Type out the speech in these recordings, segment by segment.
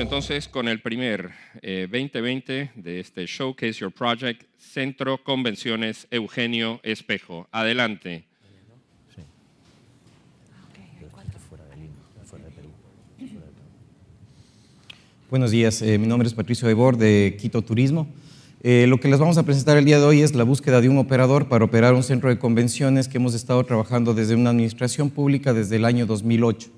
entonces con el primer 2020 eh, de este Showcase Your Project, Centro Convenciones Eugenio Espejo. Adelante. Buenos días, eh, mi nombre es Patricio Ebor de Quito Turismo. Eh, lo que les vamos a presentar el día de hoy es la búsqueda de un operador para operar un centro de convenciones que hemos estado trabajando desde una administración pública desde el año 2008.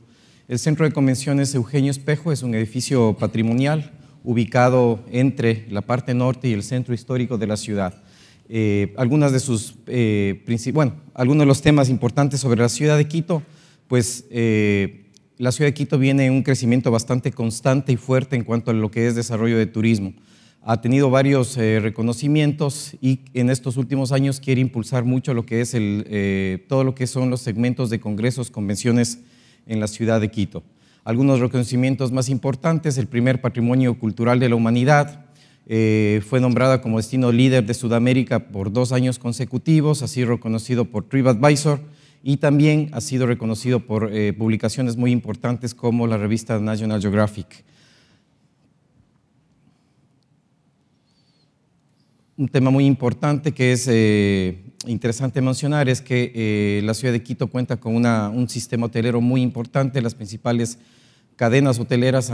El Centro de Convenciones Eugenio Espejo es un edificio patrimonial ubicado entre la parte norte y el centro histórico de la ciudad. Eh, algunas de sus, eh, bueno, algunos de los temas importantes sobre la ciudad de Quito, pues eh, la ciudad de Quito viene en un crecimiento bastante constante y fuerte en cuanto a lo que es desarrollo de turismo. Ha tenido varios eh, reconocimientos y en estos últimos años quiere impulsar mucho lo que es el, eh, todo lo que son los segmentos de congresos, convenciones en la ciudad de Quito. Algunos reconocimientos más importantes, el primer patrimonio cultural de la humanidad, eh, fue nombrada como destino líder de Sudamérica por dos años consecutivos, ha sido reconocido por TripAdvisor y también ha sido reconocido por eh, publicaciones muy importantes como la revista National Geographic. un tema muy importante que es eh, interesante mencionar es que eh, la ciudad de Quito cuenta con un sistema hotelero muy importante. Las principales cadenas hoteleras se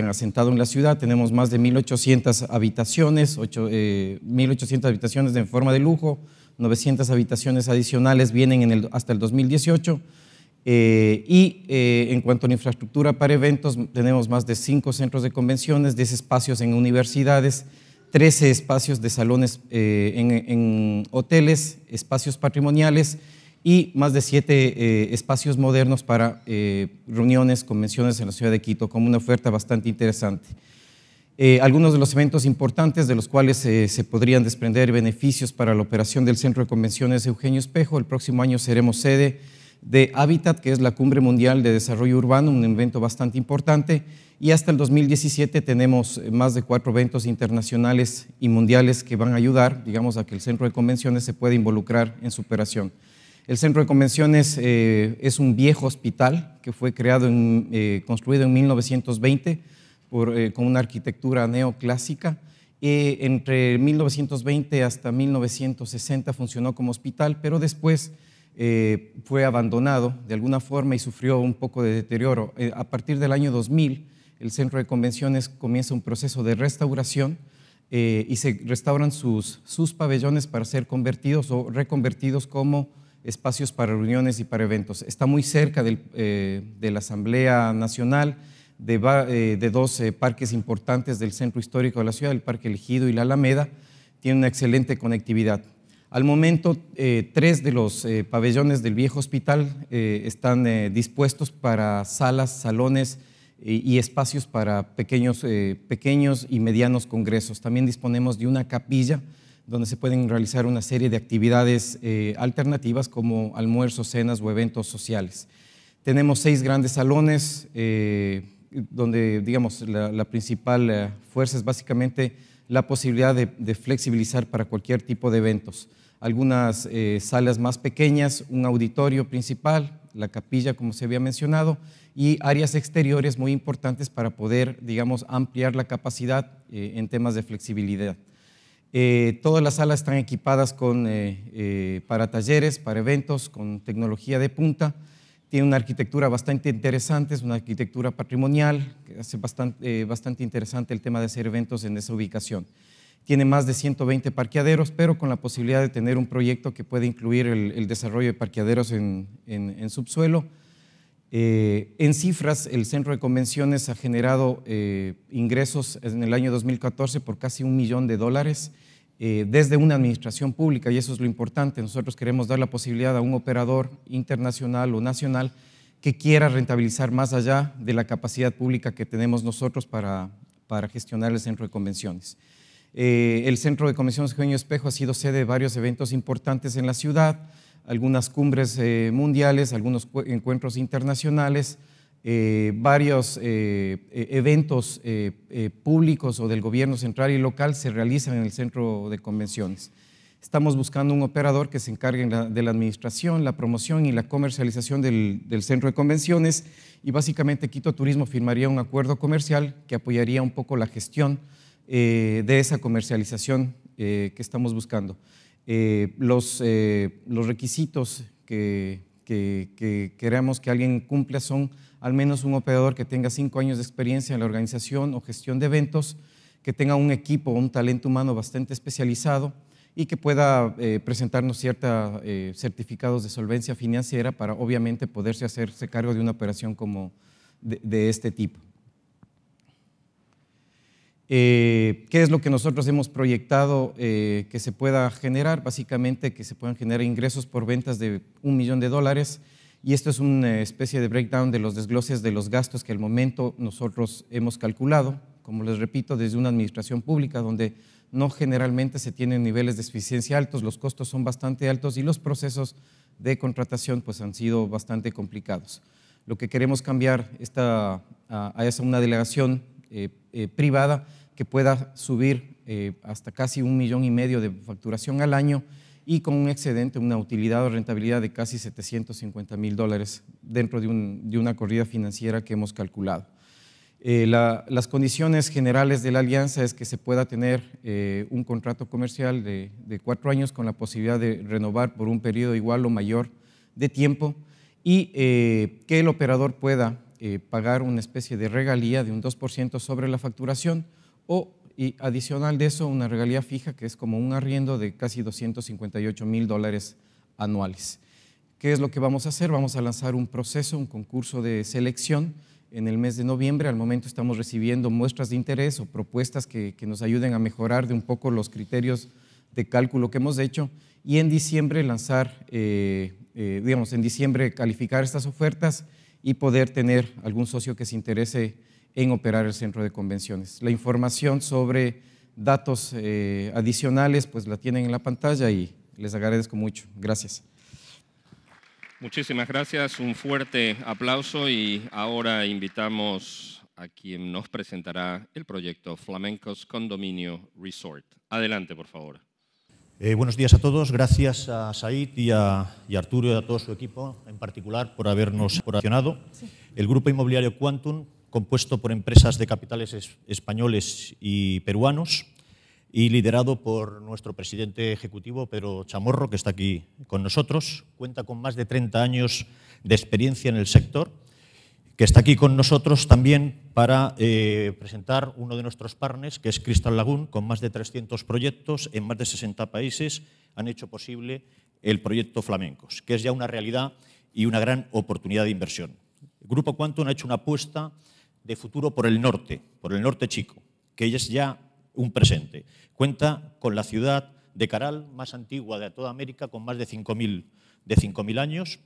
han asentado en la ciudad. Tenemos más de 1.800 habitaciones, 1.800 eh, habitaciones en forma de lujo, 900 habitaciones adicionales vienen hasta el 2018. y en cuanto a la infraestructura para eventos, tenemos más de cinco centros de convenciones, 10 espacios en universidades, 13 espacios de salones eh, en, hoteles, espacios patrimoniales y más de 7 eh, espacios modernos para eh, reuniones, convenciones en la ciudad de Quito, como una oferta bastante interesante. algunos de los eventos importantes de los cuales se podrían desprender beneficios para la operación del Centro de Convenciones Eugenio Espejo, el próximo año seremos sede de Habitat, que es la Cumbre Mundial de Desarrollo Urbano, un evento bastante importante y hasta el 2017 tenemos eh, más de cuatro eventos internacionales y mundiales que van a ayudar, digamos, a que el centro de convenciones se pueda involucrar en su operación. El centro de convenciones eh, es un viejo hospital que fue creado eh, construido en 1920 con una arquitectura neoclásica. entre 1920 hasta 1960 funcionó como hospital, pero después fue abandonado de alguna forma y sufrió un poco de deterioro. a partir del año 2000 el centro de convenciones comienza un proceso de restauración eh, y se restauran sus, sus pabellones para ser convertidos o reconvertidos como espacios para reuniones y para eventos. Está muy cerca del, eh, de la Asamblea Nacional, de, eh, de dos parques importantes del centro histórico de la ciudad, el Parque Elegido y la Alameda, tiene una excelente conectividad. Al momento, tres de los pabellones del viejo hospital están dispuestos para salas, salones y espacios para pequeños, eh, pequeños y medianos congresos. También disponemos de una capilla donde se pueden realizar una serie de actividades eh, alternativas como almuerzos, cenas o eventos sociales. Tenemos seis grandes salones eh, donde, digamos, la, principal fuerza es básicamente la posibilidad de, flexibilizar para cualquier tipo de eventos. Algunas salas más pequeñas, un auditorio principal, la capilla, como se había mencionado, y áreas exteriores muy importantes para poder, digamos, ampliar la capacidad eh, en temas de flexibilidad. Eh, todas las salas están equipadas eh, para talleres, para eventos, con tecnología de punta. Tiene una arquitectura bastante interesante, es una arquitectura patrimonial, que hace bastante, bastante interesante el tema de hacer eventos en esa ubicación tiene más de 120 parqueaderos, pero con la posibilidad de tener un proyecto que puede incluir el, desarrollo de parqueaderos en, subsuelo. Eh, en cifras, el centro de convenciones ha generado eh, ingresos en el año 2014 por casi un millón de dólares eh, desde una administración pública, y eso es lo importante. Nosotros queremos dar la posibilidad a un operador internacional o nacional que quiera rentabilizar más allá de la capacidad pública que tenemos nosotros para gestionar el centro de convenciones. Eh, el Centro de Convenciones Eugenio Espejo ha sido sede de varios eventos importantes en la ciudad, algunas cumbres eh, mundiales, algunos encuentros internacionales, eh, varios e-, eventos públicos o del gobierno central y local se realizan en el Centro de Convenciones. Estamos buscando un operador que se encargue de la administración, la promoción y la comercialización del, centro de convenciones y básicamente Quito Turismo firmaría un acuerdo comercial que apoyaría un poco la gestión eh, de esa comercialización eh, que estamos buscando. Eh, los, requisitos que, queremos que, alguien cumpla son al menos un operador que tenga cinco años de experiencia en la organización o gestión de eventos, que tenga un equipo o un talento humano bastante especializado y que pueda presentarnos ciertos certificados de solvencia financiera para obviamente poderse hacerse cargo de una operación como de este tipo. Eh, ¿Qué es lo que nosotros hemos proyectado eh, que se pueda generar? Básicamente que se puedan generar ingresos por ventas de un millón de dólares. Y esto es una especie de breakdown de los desgloses de los gastos que al momento nosotros hemos calculado, como les repito, desde una administración pública donde no generalmente se tienen niveles de eficiencia altos, los costos son bastante altos y los procesos de contratación pues han sido bastante complicados. Lo que queremos cambiar esta, a, una delegación eh, privada que pueda subir eh, hasta casi un millón y medio de facturación al año y con un excedente, una utilidad o rentabilidad de casi 750 mil dólares dentro de, un, de, una corrida financiera que hemos calculado. Eh, las condiciones generales de la alianza es que se pueda tener eh, un contrato comercial de, cuatro años con la posibilidad de renovar por un periodo igual o mayor de tiempo y que el operador pueda pagar una especie de regalía de un 2% sobre la facturación o y adicional de eso una regalía fija que es como un arriendo de casi 258 mil dólares anuales. ¿Qué es lo que vamos a hacer? Vamos a lanzar un proceso, un concurso de selección en el mes de noviembre. Al momento estamos recibiendo muestras de interés o propuestas que, nos ayuden a mejorar de un poco los criterios de cálculo que hemos hecho y en diciembre lanzar, eh, eh, digamos, en diciembre calificar estas ofertas y poder tener algún socio que se interese en operar el centro de convenciones. La información sobre datos eh, adicionales pues la tienen en la pantalla y les agradezco mucho. Gracias. Muchísimas gracias, un fuerte aplauso y ahora invitamos a quien nos presentará el proyecto Flamencos Condominio Resort. Adelante, por favor. Eh, buenos días a todos, gracias a Said y a, Arturo y a todo su equipo en particular por habernos accionado. El Grupo Inmobiliario Quantum compuesto por empresas de capitales españoles y peruanos y liderado por nuestro presidente ejecutivo, Pedro Chamorro, que está aquí con nosotros. Cuenta con más de 30 años de experiencia en el sector, que está aquí con nosotros también para eh, presentar uno de nuestros partners, que es Crystal Lagoon, con más de 300 proyectos en más de 60 países, han hecho posible el proyecto Flamencos, que es ya una realidad y una gran oportunidad de inversión. Grupo Quantum ha hecho una apuesta de futuro por el norte, por el norte chico, que es ya un presente. Cuenta con la ciudad de Caral más antigua de toda América, con más de 5.000 de años,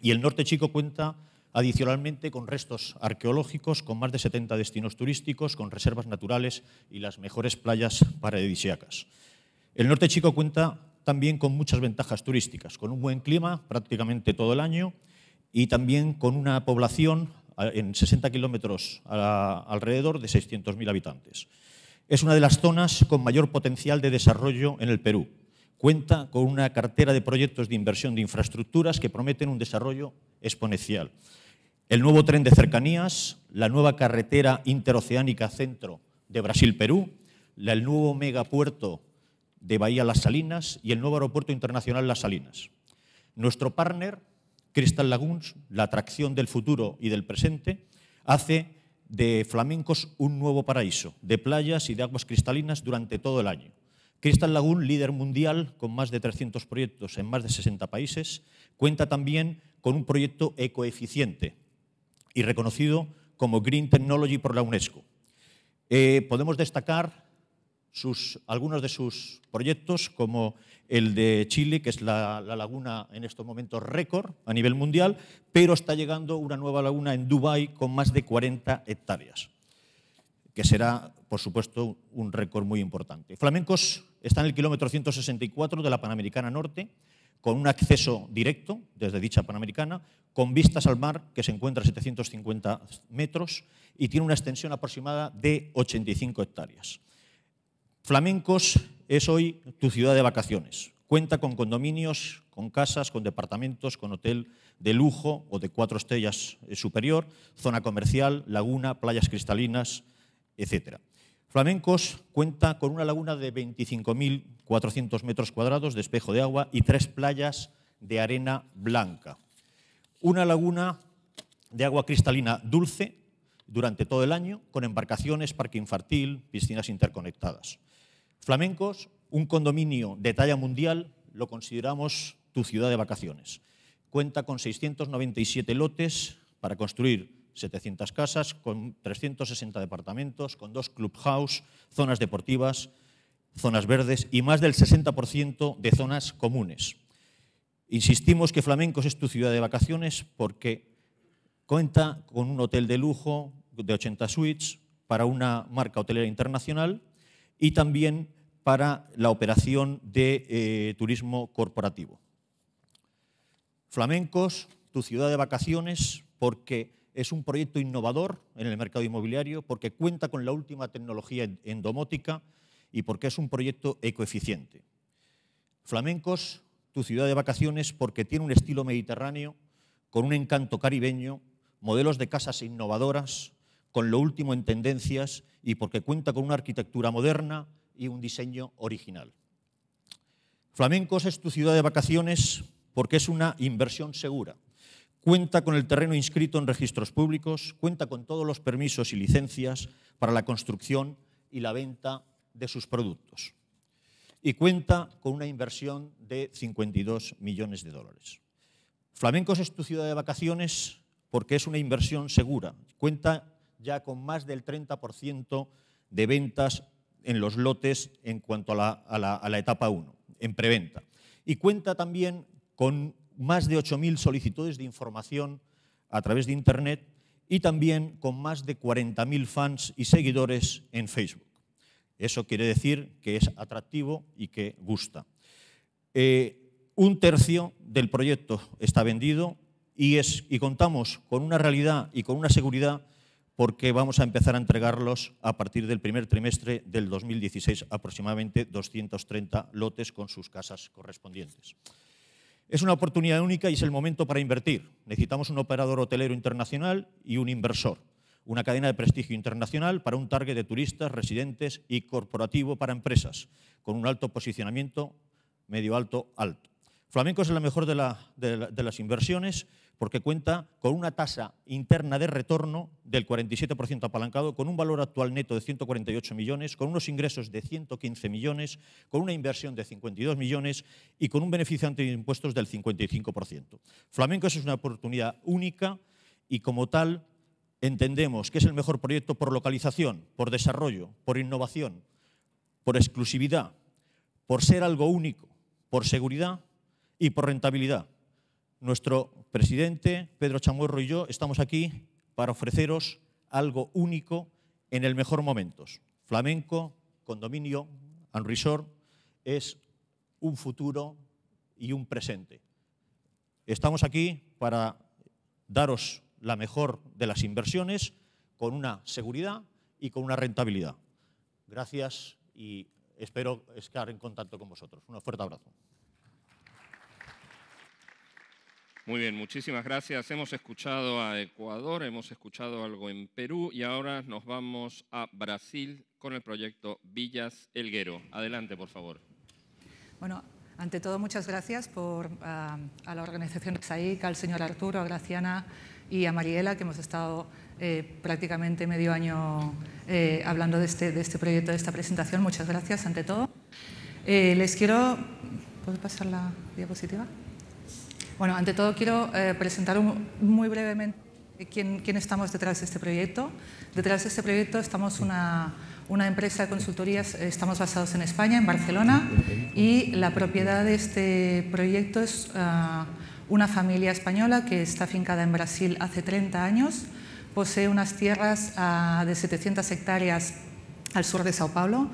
y el norte chico cuenta adicionalmente con restos arqueológicos, con más de 70 destinos turísticos, con reservas naturales y las mejores playas paradisíacas. El norte chico cuenta también con muchas ventajas turísticas, con un buen clima prácticamente todo el año y también con una población en 60 kilómetros alrededor de 600.000 habitantes. Es una de las zonas con mayor potencial de desarrollo en el Perú. Cuenta con una cartera de proyectos de inversión de infraestructuras que prometen un desarrollo exponencial. El nuevo tren de cercanías, la nueva carretera interoceánica centro de Brasil-Perú, el nuevo megapuerto de Bahía Las Salinas y el nuevo aeropuerto internacional Las Salinas. Nuestro partner Crystal Lagoon, la atracción del futuro y del presente, hace de flamencos un nuevo paraíso, de playas y de aguas cristalinas durante todo el año. Crystal Lagoon, líder mundial con más de 300 proyectos en más de 60 países, cuenta también con un proyecto ecoeficiente y reconocido como Green Technology por la UNESCO. Eh, podemos destacar algunos de sus proyectos, como el de Chile, que es la, la laguna en estos momentos récord a nivel mundial, pero está llegando una nueva laguna en Dubái con más de 40 hectáreas, que será, por supuesto, un récord muy importante. Flamencos está en el kilómetro 164 de la Panamericana Norte, con un acceso directo desde dicha Panamericana, con vistas al mar que se encuentra a 750 metros y tiene una extensión aproximada de 85 hectáreas. Flamencos es hoy tu ciudad de vacaciones. Cuenta con condominios, con casas, con departamentos, con hotel de lujo o de cuatro estrellas eh, superior, zona comercial, laguna, playas cristalinas, etc. Flamencos cuenta con una laguna de 25.400 metros cuadrados de espejo de agua y tres playas de arena blanca. Una laguna de agua cristalina dulce durante todo el año con embarcaciones, parque infantil, piscinas interconectadas. Flamencos, un condominio de talla mundial, lo consideramos tu ciudad de vacaciones. Cuenta con 697 lotes para construir 700 casas, con 360 departamentos, con dos clubhouse, zonas deportivas, zonas verdes y más del 60% de zonas comunes. Insistimos que Flamencos es tu ciudad de vacaciones porque cuenta con un hotel de lujo de 80 suites para una marca hotelera internacional y también para la operación de eh, turismo corporativo. Flamencos, tu ciudad de vacaciones, porque es un proyecto innovador en el mercado inmobiliario, porque cuenta con la última tecnología endomótica y porque es un proyecto ecoeficiente. Flamencos, tu ciudad de vacaciones, porque tiene un estilo mediterráneo, con un encanto caribeño, modelos de casas innovadoras, con lo último en tendencias y porque cuenta con una arquitectura moderna y un diseño original. Flamencos es tu ciudad de vacaciones porque es una inversión segura. Cuenta con el terreno inscrito en registros públicos, cuenta con todos los permisos y licencias para la construcción y la venta de sus productos. Y cuenta con una inversión de 52 millones de dólares. Flamencos es tu ciudad de vacaciones porque es una inversión segura. Cuenta ya con más del 30% de ventas en los lotes en cuanto a la, etapa 1, en preventa. Y cuenta también con más de 8.000 solicitudes de información a través de Internet y también con más de 40.000 fans y seguidores en Facebook. Eso quiere decir que es atractivo y que gusta. Eh, un tercio del proyecto está vendido y, y contamos con una realidad y con una seguridad porque vamos a empezar a entregarlos a partir del primer trimestre del 2016, aproximadamente 230 lotes con sus casas correspondientes. Es una oportunidad única y es el momento para invertir. Necesitamos un operador hotelero internacional y un inversor. Una cadena de prestigio internacional para un target de turistas, residentes y corporativo para empresas, con un alto posicionamiento medio alto alto. Flamenco es la mejor de las inversiones porque cuenta con una tasa interna de retorno del 47% apalancado, con un valor actual neto de 148 millones, con unos ingresos de 115 millones, con una inversión de 52 millones y con un beneficio ante impuestos del 55%. Flamenco es una oportunidad única y como tal entendemos que es el mejor proyecto por localización, por desarrollo, por innovación, por exclusividad, por ser algo único, por seguridad y por rentabilidad. Nuestro presidente, Pedro Chamorro y yo estamos aquí para ofreceros algo único en el mejor momento. Flamenco, condominio, and resort es un futuro y un presente. Estamos aquí para daros la mejor de las inversiones con una seguridad y con una rentabilidad. Gracias y espero estar en contacto con vosotros. Un fuerte abrazo. Muy bien, muchísimas gracias. Hemos escuchado a Ecuador, hemos escuchado algo en Perú y ahora nos vamos a Brasil con el proyecto Villas Elguero. Adelante, por favor. Bueno, ante todo, muchas gracias por, ah, a la organización SAIC, al señor Arturo, a Graciana y a Mariela, que hemos estado eh, prácticamente medio año eh, hablando de este, de este, proyecto, de esta presentación. Muchas gracias, ante todo. Eh, les quiero... ¿Puedo pasar la diapositiva? Bueno, ante todo quiero eh, presentar muy brevemente quién, estamos detrás de este proyecto. Detrás de este proyecto estamos una, empresa de consultorías, estamos basados en España, en Barcelona, y la propiedad de este proyecto es ah, una familia española que está fincada en Brasil hace 30 años, posee unas tierras ah, de 700 hectáreas al sur de Sao Paulo,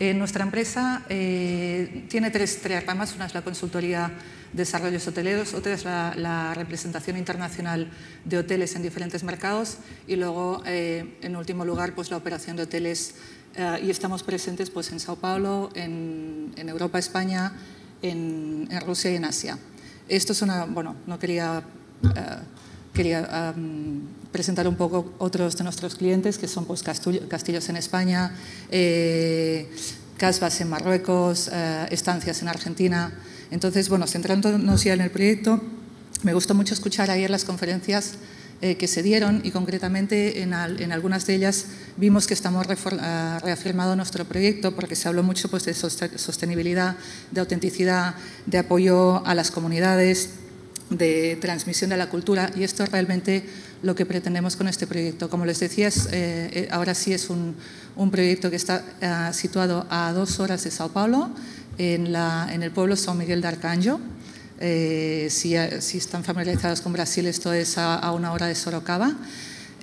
eh, nuestra empresa eh, tiene tres, ramas, una es la consultoría de desarrollos hoteleros, otra es la, representación internacional de hoteles en diferentes mercados y luego, eh, en último lugar, pues la operación de hoteles y estamos presentes pues, en Sao Paulo, en, Europa, España, en, en, Rusia y en Asia. Esto es una, bueno, no quería quería presentar un poco otros de nuestros clientes, que son pues, castillos en España, eh, casbas en Marruecos, eh, estancias en Argentina. Entonces, bueno, centrándonos ya en el proyecto, me gustó mucho escuchar ayer las conferencias eh, que se dieron y concretamente en, algunas de ellas vimos que estamos ah, reafirmando nuestro proyecto porque se habló mucho pues, de sostenibilidad, de autenticidad, de apoyo a las comunidades, de transmisión de la cultura y esto es realmente lo que pretendemos con este proyecto. Como les decía, eh, eh, ahora sí es un, proyecto que está eh, situado a dos horas de Sao Paulo, en, el pueblo São Miguel de Arcanjo. si, están familiarizados con Brasil, esto es a, a una hora de Sorocaba.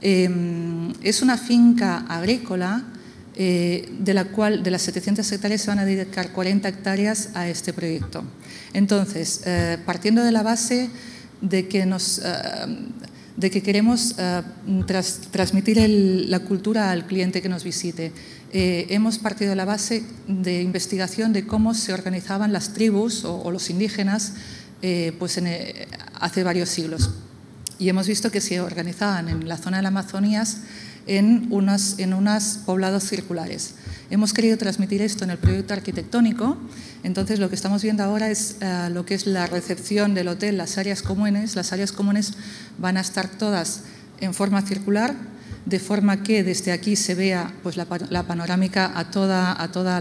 Em, es una finca agrícola de la cual de las 700 hectáreas se van a dedicar 40 hectáreas a este proyecto. Entonces, eh, partiendo de la base de que, eh, queremos eh, transmitir la cultura al cliente que nos visite, hemos partido de la base de investigación de cómo se organizaban las tribus o, los indígenas pues hace varios siglos. Y hemos visto que se organizaban en la zona de la Amazonías en unas, en poblados circulares. Hemos querido transmitir esto en el proyecto arquitectónico, entonces lo que estamos viendo ahora es eh, lo que es la recepción del hotel, las áreas comunes. Las áreas comunes van a estar todas en forma circular, de forma que desde aquí se vea pues, la, panorámica a toda, a toda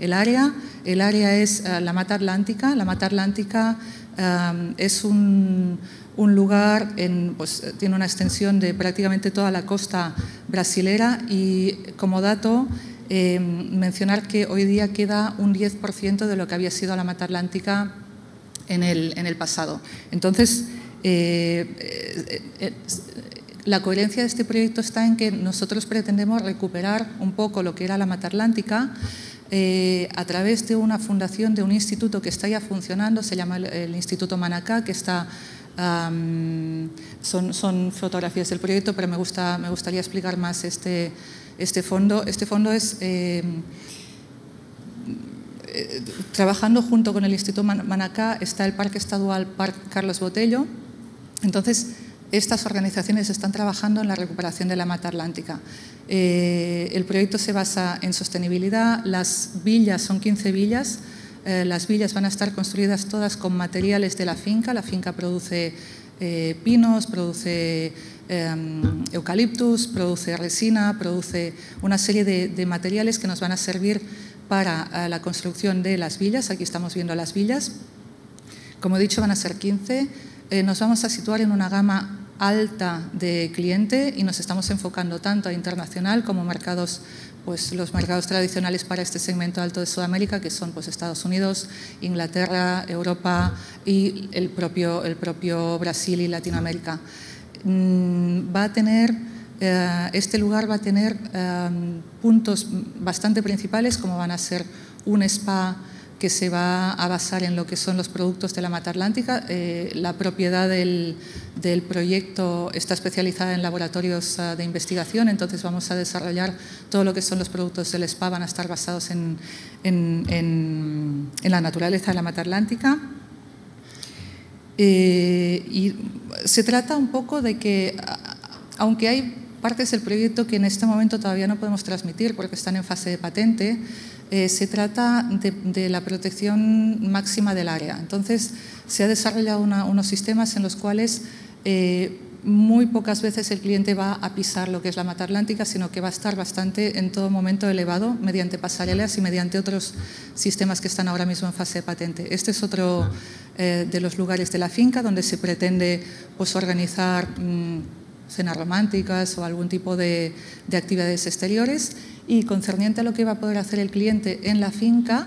el área. El área es eh, la Mata Atlántica. La Mata Atlántica eh, es un, lugar, en, pues, tiene una extensión de prácticamente toda la costa brasilera y como dato eh, mencionar que hoy día queda un 10% de lo que había sido la mata atlántica en el, pasado. Entonces, eh, eh, la coherencia de este proyecto está en que nosotros pretendemos recuperar un poco lo que era la mata atlántica a través de una fundación, de un instituto que está ya funcionando, se llama el, Instituto Manacá, que está... son, son, fotografías del proyecto, pero me, gusta, me gustaría explicar más este, este fondo. Este fondo es eh, eh, trabajando junto con el Instituto Manacá está el Parque Estadual Carlos Botello. Entonces, estas organizaciones están trabajando en la recuperación de la mata atlántica. Eh, el proyecto se basa en sostenibilidad, las villas son 15 villas, las villas van a estar construidas todas con materiales de la finca, la finca produce pinos, produce Em, eucaliptus, produce resina, produce una serie de, materiales que nos van a servir para eh, la construcción de las villas. Aquí estamos viendo las villas. Como he dicho, van a ser 15. Eh, nos vamos a situar en una gama alta de cliente y nos estamos enfocando tanto a internacional como mercados pues los mercados tradicionales para este segmento alto de Sudamérica que son pues Estados Unidos, Inglaterra, Europa y el propio Brasil y Latinoamérica. Mm, eh, este lugar va a tener eh, puntos bastante principales como van a ser un spa que se va a basar en lo que son los productos de la Mata Atlántica. Eh, la propiedad del, proyecto está especializada en laboratorios de investigación, entonces vamos a desarrollar todo lo que son los productos del spa, van a estar basados en, en la naturaleza de la Mata Atlántica. Eh, y se trata un poco de que, aunque hay partes del proyecto que en este momento todavía no podemos transmitir porque están en fase de patente, eh, se trata de, la protección máxima del área. Entonces, se han desarrollado unos sistemas en los cuales eh, muy pocas veces el cliente va a pisar lo que es la mata atlántica, sino que va a estar bastante en todo momento elevado mediante pasarelas y mediante otros sistemas que están ahora mismo en fase de patente. Este es otro eh, de los lugares de la finca donde se pretende pues, organizar mm, cenas románticas o algún tipo de actividades exteriores. Y concerniente a lo que va a poder hacer el cliente en la finca,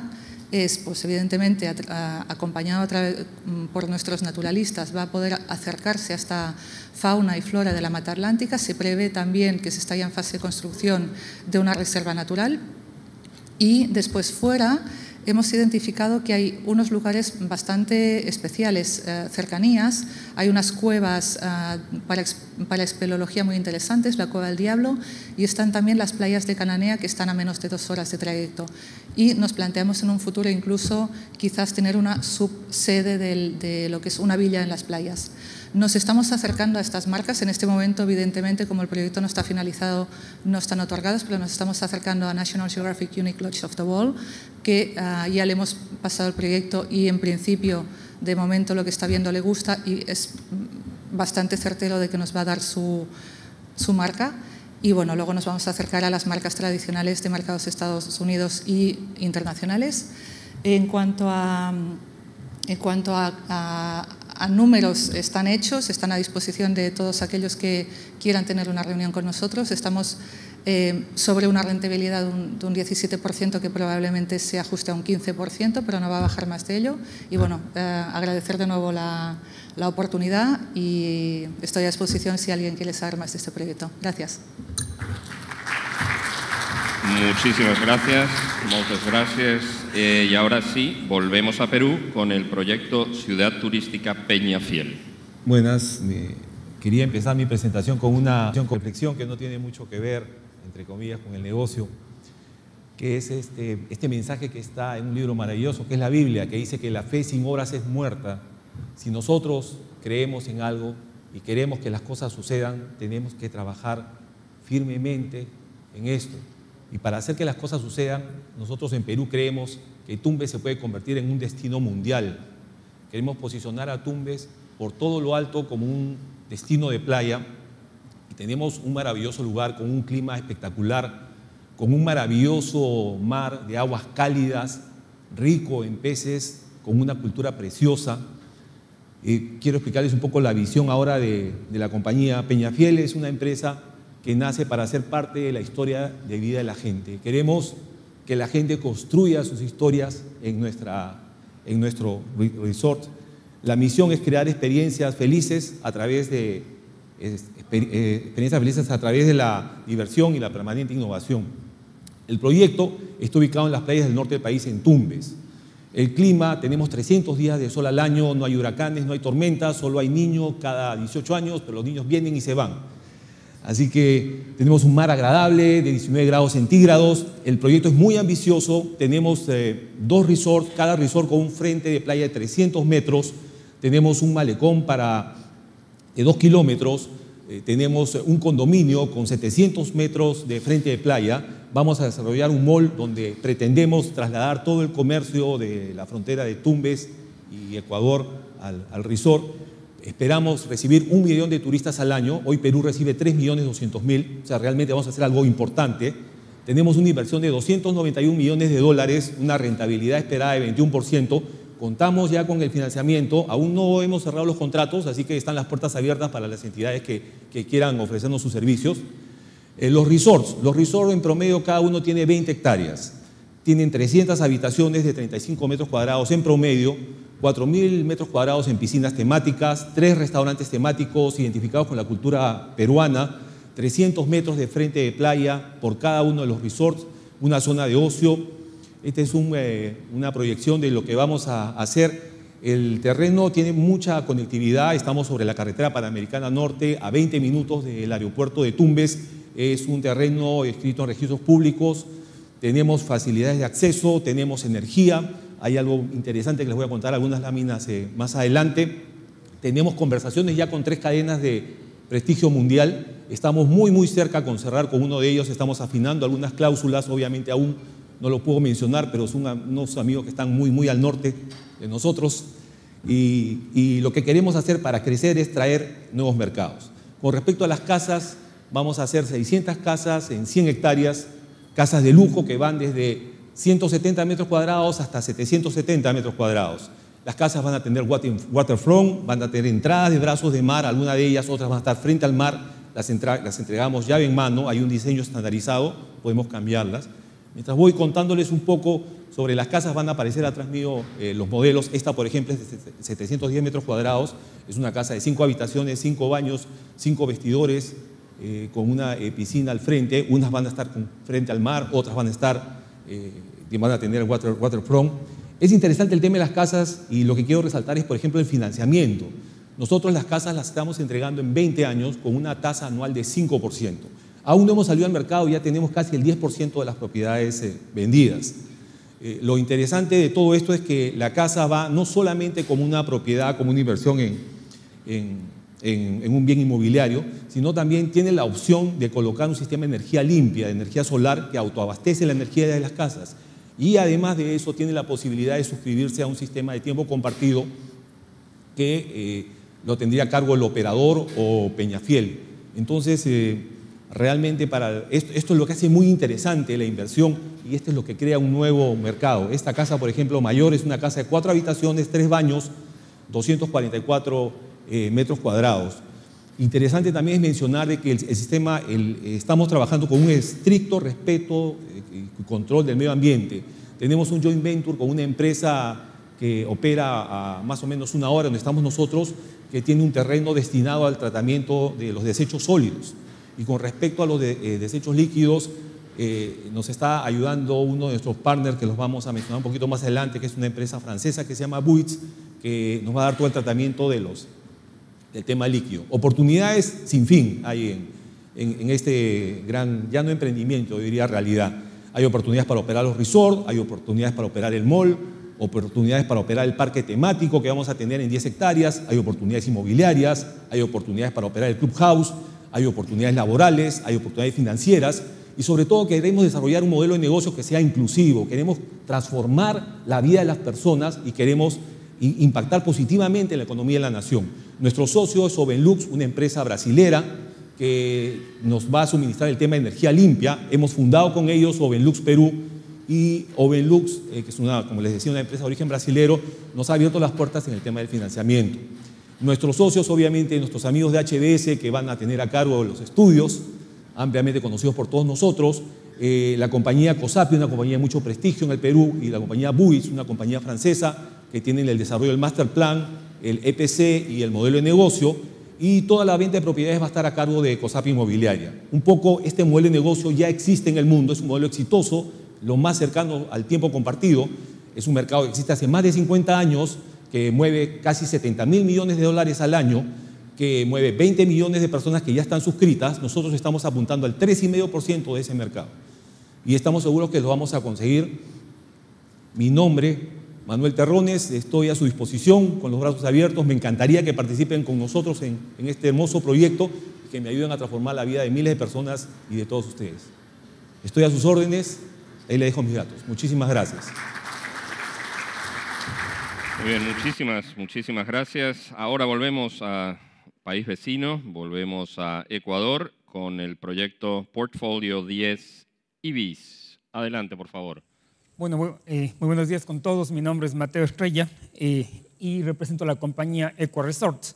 es, pues, evidentemente, acompañado mm, por nuestros naturalistas, va a poder acercarse a esta fauna y flora de la mata atlántica. Se prevé también que se está en fase de construcción de una reserva natural. Y después fuera hemos identificado que hay unos lugares bastante especiales, eh, cercanías. Hay unas cuevas eh, para, para, espeleología muy interesantes, la Cueva del Diablo, y están también las playas de Cananea, que están a menos de dos horas de trayecto. Y nos planteamos en un futuro incluso quizás tener una subsede de lo que es una villa en las playas. Nos estamos acercando a estas marcas. En este momento, evidentemente, como el proyecto no está finalizado, no están otorgadas, pero nos estamos acercando a National Geographic Unique Lodge of the Wall, que ah, ya le hemos pasado el proyecto y, en principio, de momento lo que está viendo le gusta y es bastante certero de que nos va a dar su, su marca. Y bueno, luego nos vamos a acercar a las marcas tradicionales de mercados Estados Unidos e internacionales. En cuanto a, en cuanto a, a números están hechos, están a disposición de todos aquellos que quieran tener una reunión con nosotros. Estamos eh, sobre una rentabilidad de un, 17% que probablemente se ajuste a un 15%, pero no va a bajar más de ello. Y bueno, eh, agradecer de nuevo la, la oportunidad y estoy a disposición si alguien quiere saber más de este proyecto. Gracias. Muchísimas gracias, muchas gracias. Eh, y ahora sí, volvemos a Perú con el proyecto Ciudad Turística Peña Fiel. Buenas, quería empezar mi presentación con una reflexión que no tiene mucho que ver, entre comillas, con el negocio, que es este, este mensaje que está en un libro maravilloso, que es la Biblia, que dice que la fe sin obras es muerta. Si nosotros creemos en algo y queremos que las cosas sucedan, tenemos que trabajar firmemente en esto. Y para hacer que las cosas sucedan, nosotros en Perú creemos que Tumbes se puede convertir en un destino mundial. Queremos posicionar a Tumbes por todo lo alto como un destino de playa. Y tenemos un maravilloso lugar con un clima espectacular, con un maravilloso mar de aguas cálidas, rico en peces, con una cultura preciosa. Eh, quiero explicarles un poco la visión ahora de, la compañía. Peñafiel es una empresa que nace para ser parte de la historia de vida de la gente. Queremos que la gente construya sus historias en, nuestra, en nuestro resort. La misión es crear experiencias felices a través de eh, experiencias felices a través de la diversión y la permanente innovación. El proyecto está ubicado en las playas del norte del país, en Tumbes. El clima, tenemos 300 días de sol al año, no hay huracanes, no hay tormentas, solo hay niños cada 18 años, pero los niños vienen y se van. Así que tenemos un mar agradable de 19 grados centígrados. El proyecto es muy ambicioso. Tenemos eh, dos resorts, cada resort con un frente de playa de 300 metros. Tenemos un malecón para, de 2 kilómetros. Eh, tenemos un condominio con 700 metros de frente de playa. Vamos a desarrollar un mall donde pretendemos trasladar todo el comercio de la frontera de Tumbes y Ecuador al resort. Esperamos recibir un millón de turistas al año. Hoy Perú recibe 3.200.000, millones O sea, realmente vamos a hacer algo importante. Tenemos una inversión de 291 millones de dólares, una rentabilidad esperada de 21%. Contamos ya con el financiamiento. Aún no hemos cerrado los contratos, así que están las puertas abiertas para las entidades que, quieran ofrecernos sus servicios. Eh, los resorts. Los resorts en promedio cada uno tiene 20 hectáreas. Tienen 300 habitaciones de 35 metros cuadrados en promedio 4.000 metros cuadrados en piscinas temáticas, tres restaurantes temáticos identificados con la cultura peruana, 300 metros de frente de playa por cada uno de los resorts, una zona de ocio. Esta es eh, una proyección de lo que vamos a hacer. El terreno tiene mucha conectividad, estamos sobre la carretera Panamericana Norte, a 20 minutos del aeropuerto de Tumbes. Es un terreno escrito en registros públicos, tenemos facilidades de acceso, tenemos energía, hay algo interesante que les voy a contar, algunas láminas eh, más adelante. Tenemos conversaciones ya con tres cadenas de prestigio mundial. Estamos muy, muy cerca con cerrar con uno de ellos. Estamos afinando algunas cláusulas, obviamente aún no lo puedo mencionar, pero son unos amigos que están muy, muy al norte de nosotros. Y, y, lo que queremos hacer para crecer es traer nuevos mercados. Con respecto a las casas, vamos a hacer 600 casas en 100 hectáreas, casas de lujo que van desde 170 metros cuadrados hasta 770 metros cuadrados. Las casas van a tener waterfront, van a tener entradas de brazos de mar, algunas de ellas, otras van a estar frente al mar, las, entregamos llave en mano, hay un diseño estandarizado, podemos cambiarlas. Mientras voy contándoles un poco sobre las casas, van a aparecer atrás mío eh, los modelos. Esta, por ejemplo, es de 710 metros cuadrados, es una casa de 5 habitaciones, 5 baños, 5 vestidores, eh, con una eh, piscina al frente. Unas van a estar frente al mar, otras van a estar que eh, van a tener el water, waterfront. Es interesante el tema de las casas y lo que quiero resaltar es, por ejemplo, el financiamiento. Nosotros las casas las estamos entregando en 20 años con una tasa anual de 5%. Aún no hemos salido al mercado, y ya tenemos casi el 10% de las propiedades eh, vendidas. Eh, lo interesante de todo esto es que la casa va no solamente como una propiedad, como una inversión en, en, un bien inmobiliario, sino también tiene la opción de colocar un sistema de energía limpia, de energía solar, que autoabastece la energía de las casas. Y además de eso, tiene la posibilidad de suscribirse a un sistema de tiempo compartido que eh, lo tendría a cargo el operador o Peñafiel. Entonces, eh, realmente para esto, esto, es lo que hace muy interesante la inversión y esto es lo que crea un nuevo mercado. Esta casa, por ejemplo, mayor es una casa de cuatro habitaciones, tres baños, 244 eh, metros cuadrados. Interesante también es mencionar que el, sistema, eh, estamos trabajando con un estricto respeto eh, y control del medio ambiente. Tenemos un joint venture con una empresa que opera a más o menos una hora donde estamos nosotros, que tiene un terreno destinado al tratamiento de los desechos sólidos. Y con respecto a los desechos líquidos, nos está ayudando uno de nuestros partners que los vamos a mencionar un poquito más adelante, que es una empresa francesa que se llama Buitz, que nos va a dar todo el tratamiento de los el tema líquido. Oportunidades sin fin hay en, este gran, ya no emprendimiento, diría realidad. Hay oportunidades para operar los resorts, hay oportunidades para operar el mall, oportunidades para operar el parque temático que vamos a tener en 10 hectáreas, hay oportunidades inmobiliarias, hay oportunidades para operar el clubhouse, hay oportunidades laborales, hay oportunidades financieras y sobre todo queremos desarrollar un modelo de negocio que sea inclusivo, queremos transformar la vida de las personas y queremos impactar positivamente en la economía de la nación. Nuestro socio es Ovenlux, una empresa brasilera que nos va a suministrar el tema de energía limpia. Hemos fundado con ellos Ovenlux Perú y Ovenlux, eh, que es una, como les decía, una empresa de origen brasilero, nos ha abierto las puertas en el tema del financiamiento. Nuestros socios, obviamente, nuestros amigos de HBS que van a tener a cargo los estudios, ampliamente conocidos por todos nosotros, eh, la compañía COSAPI, una compañía de mucho prestigio en el Perú, y la compañía Buis, una compañía francesa, que tienen el desarrollo del master plan, el EPC y el modelo de negocio, y toda la venta de propiedades va a estar a cargo de COSAPI Inmobiliaria. Un poco este modelo de negocio ya existe en el mundo, es un modelo exitoso, lo más cercano al tiempo compartido, es un mercado que existe hace más de 50 años, que mueve casi 70 mil millones de dólares al año, que mueve 20 millones de personas que ya están suscritas, nosotros estamos apuntando al 3,5% de ese mercado. Y estamos seguros que lo vamos a conseguir. Mi nombre Manuel Terrones, estoy a su disposición con los brazos abiertos. Me encantaría que participen con nosotros en, este hermoso proyecto que me ayuden a transformar la vida de miles de personas y de todos ustedes. Estoy a sus órdenes, ahí le dejo mis datos. Muchísimas gracias. Muy bien, muchísimas, muchísimas gracias. Ahora volvemos a país vecino, volvemos a Ecuador con el proyecto Portfolio 10 IBIS. Adelante, por favor. Bueno, eh, muy buenos días con todos. Mi nombre es Mateo Estrella eh, y represento la compañía Eco Resorts.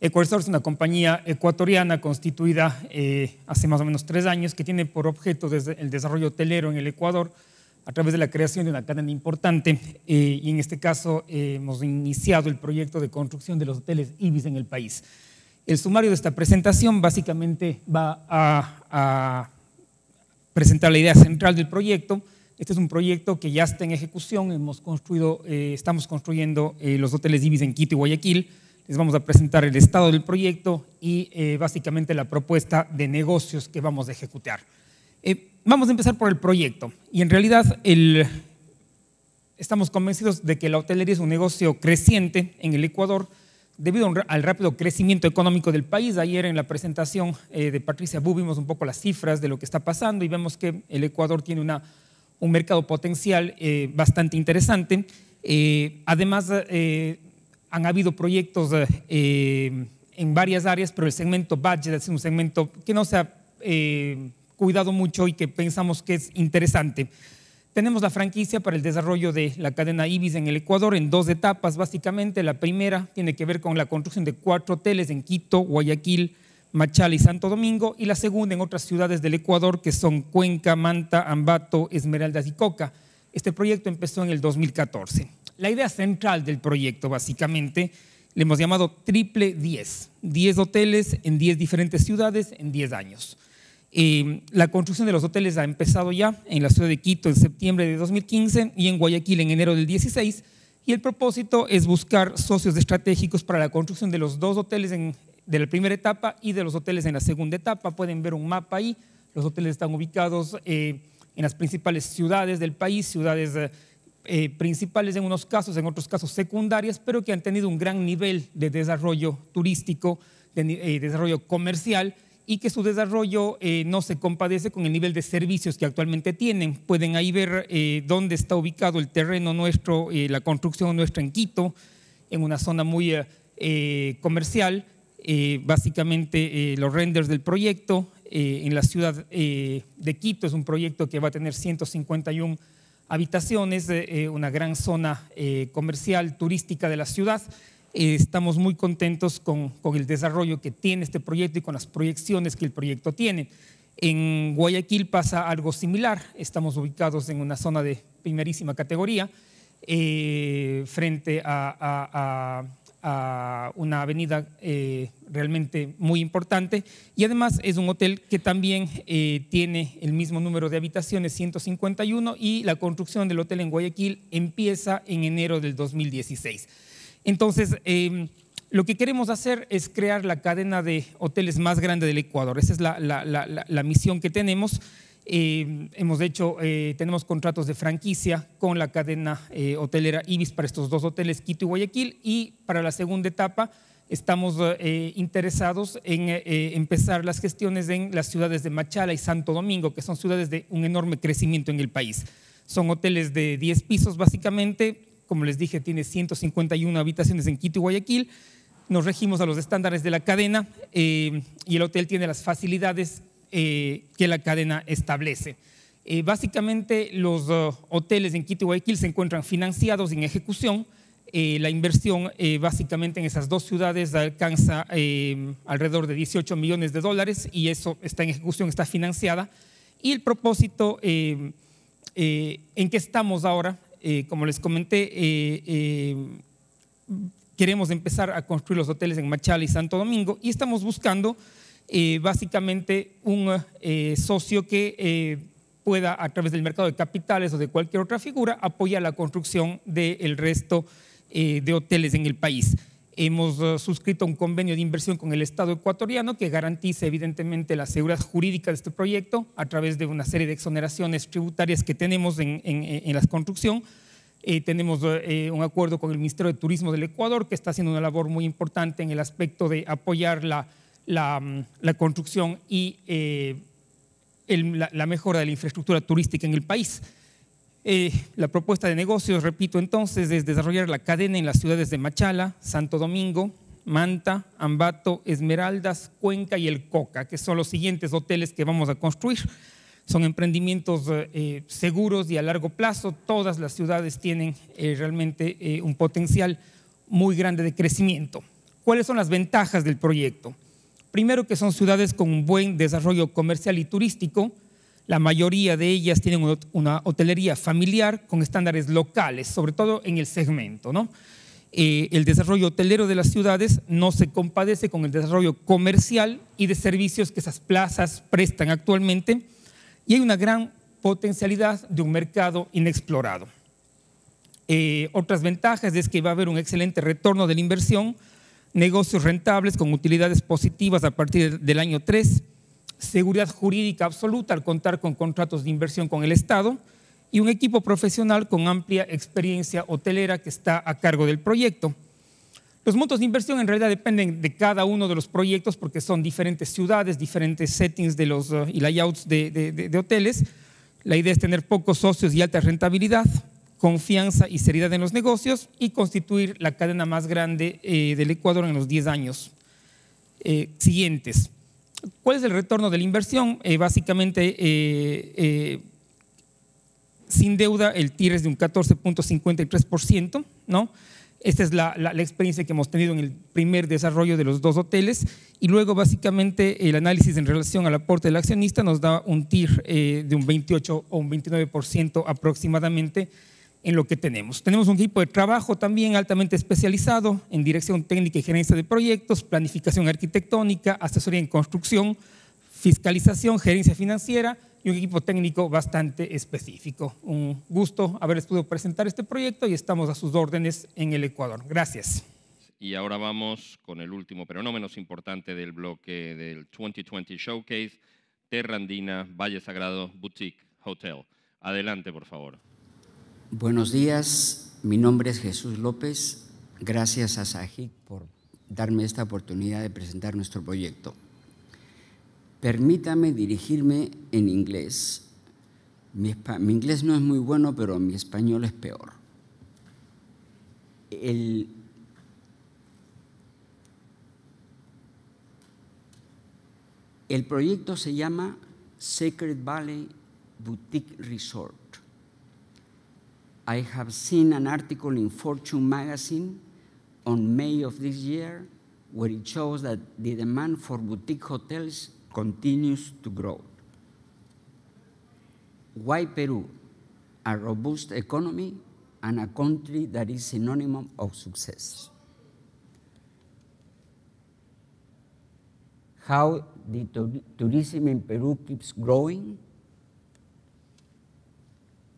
Eco Resorts es una compañía ecuatoriana constituida eh, hace más o menos tres años que tiene por objeto el desarrollo hotelero en el Ecuador a través de la creación de una cadena importante y en este caso hemos iniciado el proyecto de construcción de los hoteles Ibis en el país. El sumario de esta presentación básicamente va a, a presentar la idea central del proyecto, este es un proyecto que ya está en ejecución. Hemos construido, eh, estamos construyendo eh, los hoteles Ibis en Quito y Guayaquil. Les vamos a presentar el estado del proyecto y eh, básicamente la propuesta de negocios que vamos a ejecutar. vamos a empezar por el proyecto. Y en realidad estamos convencidos de que la hotelería es un negocio creciente en el Ecuador debido al rápido crecimiento económico del país. Ayer en la presentación de Patricia Bu vimos un poco las cifras de lo que está pasando y vemos que el Ecuador tiene una un mercado potencial eh, bastante interesante. Eh, además, eh, han habido proyectos en varias áreas, pero el segmento budget es un segmento que no se ha cuidado mucho y que pensamos que es interesante. Tenemos la franquicia para el desarrollo de la cadena Ibis en el Ecuador en dos etapas, básicamente. La primera tiene que ver con la construcción de cuatro hoteles en Quito, Guayaquil, Machala y Santo Domingo, y la segunda en otras ciudades del Ecuador que son Cuenca, Manta, Ambato, Esmeraldas y Coca. Este proyecto empezó en el 2014. La idea central del proyecto, básicamente, le hemos llamado triple 10, 10 hoteles en 10 diferentes ciudades en 10 años. Eh, la construcción de los hoteles ha empezado ya en la ciudad de Quito en septiembre de 2015 y en Guayaquil en enero del 16. Y el propósito es buscar socios estratégicos para la construcción de los dos hoteles en, de la primera etapa y de los hoteles en la segunda etapa. Pueden ver un mapa ahí. Los hoteles están ubicados eh, en las principales ciudades del país, ciudades eh, eh, principales en unos casos, en otros casos secundarias, pero que han tenido un gran nivel de desarrollo turístico, de desarrollo comercial y que su desarrollo no se compadece con el nivel de servicios que actualmente tienen. Pueden ahí ver dónde está ubicado el terreno nuestro, la construcción nuestra en Quito, en una zona muy comercial, eh, básicamente eh, los renders del proyecto. Eh, en la ciudad de Quito es un proyecto que va a tener 151 habitaciones, una gran zona comercial, turística de la ciudad. estamos muy contentos con, el desarrollo que tiene este proyecto y con las proyecciones que el proyecto tiene. En Guayaquil pasa algo similar, estamos ubicados en una zona de primerísima categoría, frente a a una avenida eh, realmente muy importante y además es un hotel que también eh, tiene el mismo número de habitaciones, 151, y la construcción del hotel en Guayaquil empieza en enero del 2016. Entonces, em, lo que queremos hacer es crear la cadena de hoteles más grande del Ecuador. Esa es la misión que tenemos. Eh, hemos hecho, eh, tenemos contratos de franquicia con la cadena eh, hotelera Ibis para estos dos hoteles, Quito y Guayaquil, y para la segunda etapa estamos interesados en empezar las gestiones en las ciudades de Machala y Santo Domingo, que son ciudades de un enorme crecimiento en el país. Son hoteles de 10 pisos básicamente, como les dije, tiene 151 habitaciones en Quito y Guayaquil. Nos regimos a los estándares de la cadena y el hotel tiene las facilidades eh, que la cadena establece. Eh, básicamente los eh, hoteles en Quito y Guayaquil se encuentran financiados en ejecución. la inversión básicamente en esas dos ciudades alcanza alrededor de 18 millones de dólares y eso está en ejecución, está financiada. Y el propósito en que estamos ahora, como les comenté, queremos empezar a construir los hoteles en Machala y Santo Domingo y estamos buscando eh, básicamente un eh, socio que eh, pueda, a través del mercado de capitales o de cualquier otra figura, apoyar la construcción del resto de hoteles en el país. Hemos suscrito un convenio de inversión con el Estado ecuatoriano que garantiza evidentemente la seguridad jurídica de este proyecto a través de una serie de exoneraciones tributarias que tenemos en, la construcción. tenemos un acuerdo con el Ministerio de Turismo del Ecuador que está haciendo una labor muy importante en el aspecto de apoyar la Mm, la, construcción y eh, la, mejora de la infraestructura turística en el país. Eh, la propuesta de negocios, repito entonces, es desarrollar la cadena en las ciudades de Machala, Santo Domingo, Manta, Ambato, Esmeraldas, Cuenca y El Coca, que son los siguientes hoteles que vamos a construir. Son emprendimientos eh, seguros y a largo plazo. Todas las ciudades tienen realmente un potencial muy grande de crecimiento. ¿Cuáles son las ventajas del proyecto? Primero que son ciudades con un buen desarrollo comercial y turístico. La mayoría de ellas tienen una hotelería familiar con estándares locales, sobre todo en el segmento. Eh, el desarrollo hotelero de las ciudades no se compadece con el desarrollo comercial y de servicios que esas plazas prestan actualmente y hay una gran potencialidad de un mercado inexplorado. Eh, otras ventajas es que va a haber un excelente retorno de la inversión negocios rentables con utilidades positivas a partir del año 3, seguridad jurídica absoluta al contar con contratos de inversión con el Estado y un equipo profesional con amplia experiencia hotelera que está a cargo del proyecto. Los montos de inversión en realidad dependen de cada uno de los proyectos porque son diferentes ciudades, diferentes settings de los, eh, y layouts de hoteles. La idea es tener pocos socios y alta rentabilidad confianza y seriedad en los negocios y constituir la cadena más grande eh, del Ecuador en los 10 años eh, siguientes. ¿Cuál es el retorno de la inversión? Eh, básicamente, sin deuda, el TIR es de un 14.53%, ¿no? Esta es la, la, experiencia que hemos tenido en el primer desarrollo de los dos hoteles y luego básicamente el análisis en relación al aporte del accionista nos da un TIR de un 28 o un 29% aproximadamente, en lo que tenemos. Tenemos un equipo de trabajo también altamente especializado en dirección técnica y gerencia de proyectos, planificación arquitectónica, asesoría en construcción, fiscalización, gerencia financiera y un equipo técnico bastante específico. Un gusto haberles podido presentar este proyecto y estamos a sus órdenes en el Ecuador. Gracias. Y ahora vamos con el último, pero no menos importante del bloque del 2020 Showcase, Terra Andina, Valle Sagrado, Boutique Hotel. Adelante, por favor. Buenos días, mi nombre es Jesús López. Gracias a SAGIC por darme esta oportunidad de presentar nuestro proyecto. Permítame dirigirme en inglés. Mi, inglés no es muy bueno, pero mi español es peor. el proyecto se llama Sacred Valley Boutique Resort. I have seen an article in Fortune magazine on May of this year where it shows that the demand for boutique hotels continues to grow. Why Peru? A robust economy and a country that is synonymous of success. How the tourism in Peru keeps growing?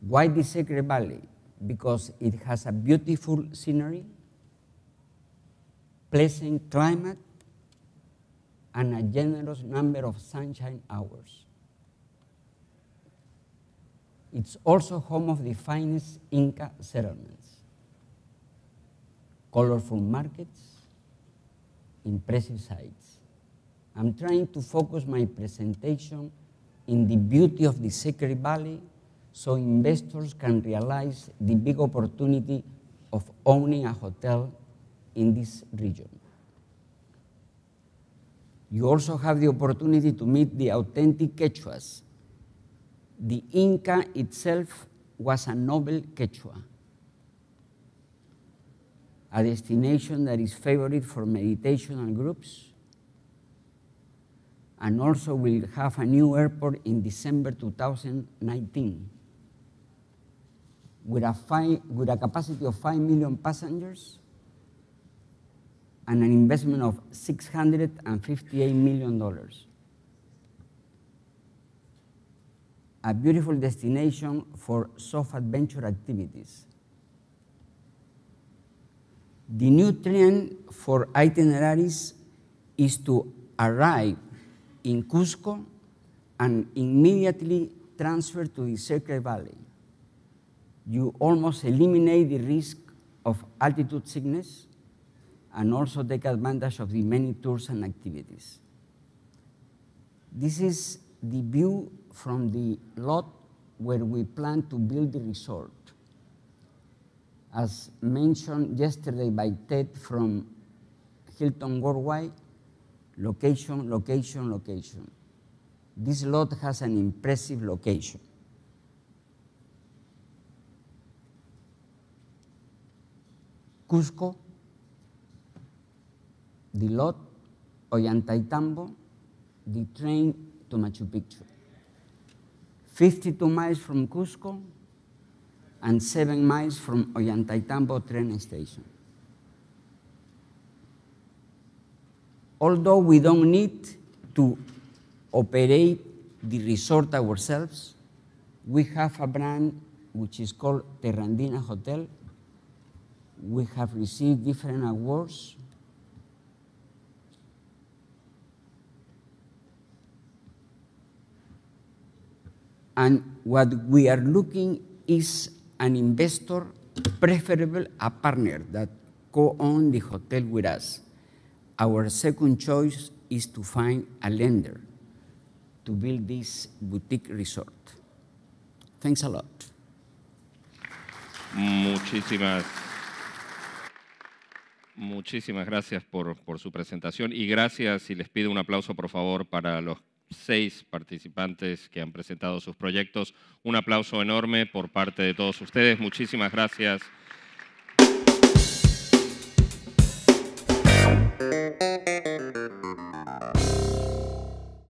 Why the Sacred Valley? because it has a beautiful scenery, pleasant climate, and a generous number of sunshine hours. It's also home of the finest Inca settlements, colorful markets, impressive sites. I'm trying to focus my presentation in the beauty of the Sacred Valley so investors can realize the big opportunity of owning a hotel in this region. You also have the opportunity to meet the authentic Quechuas. The Inca itself was a noble Quechua, a destination that is favorite for meditational groups and also will have a new airport in December 2019 with a, five, with a capacity of 5 million passengers and an investment of $658 million. A beautiful destination for soft adventure activities. The new trend for itineraries is to arrive in Cusco and immediately transfer to the Sacred Valley you almost eliminate the risk of altitude sickness and also take advantage of the many tours and activities. This is the view from the lot where we plan to build the resort. As mentioned yesterday by Ted from Hilton Worldwide, location, location, location. This lot has an impressive location. Cusco, Dilot, Ollantaytambo, the train to Machu Picchu. 52 miles from Cusco and 7 miles from Ollantaytambo train station. Although we don't need to operate the resort ourselves, we have a brand which is called Terrandina Hotel we have received different awards. And what we are looking is an investor, preferable a partner that co-own the hotel with us. Our second choice is to find a lender to build this boutique resort. Thanks a lot. Muchísimas Muchísimas gracias por, su presentación y gracias y les pido un aplauso por favor para los seis participantes que han presentado sus proyectos. Un aplauso enorme por parte de todos ustedes. Muchísimas gracias.